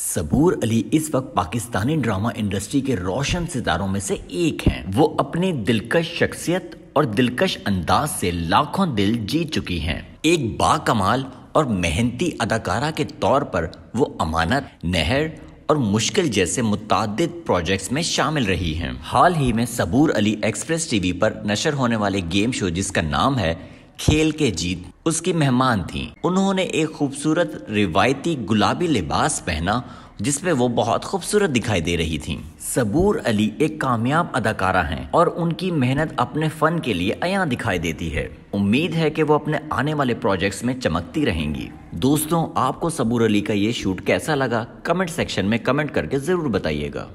सबूर अली इस वक्त Pakistani drama industry के रोशन सितारों में से एक हैं। वो अपनी दिलकश शख्सियत और दिलकश अंदाज से लाखों दिल जीत चुकी हैं एक बाकमाल और मेहनती अदाकारा के तौर पर वो अमानत नहर और मुश्किल जैसे मुतद प्रोजेक्ट्स में शामिल रही हैं हाल ही में सबूर अली एक्सप्रेस टीवी पर नशर होने वाले गेम शो जिसका नाम है खेल के जीत उसकी मेहमान थी उन्होंने एक खूबसूरत रिवायती गुलाबी लिबास पहना जिसमें वो बहुत खूबसूरत दिखाई दे रही थी सबूर अली एक कामयाब अदाकारा हैं और उनकी मेहनत अपने फ़न के लिए अया दिखाई देती है उम्मीद है कि वो अपने आने वाले प्रोजेक्ट्स में चमकती रहेंगी दोस्तों आपको सबूर अली का ये शूट कैसा लगा कमेंट सेक्शन में कमेंट करके ज़रूर बताइएगा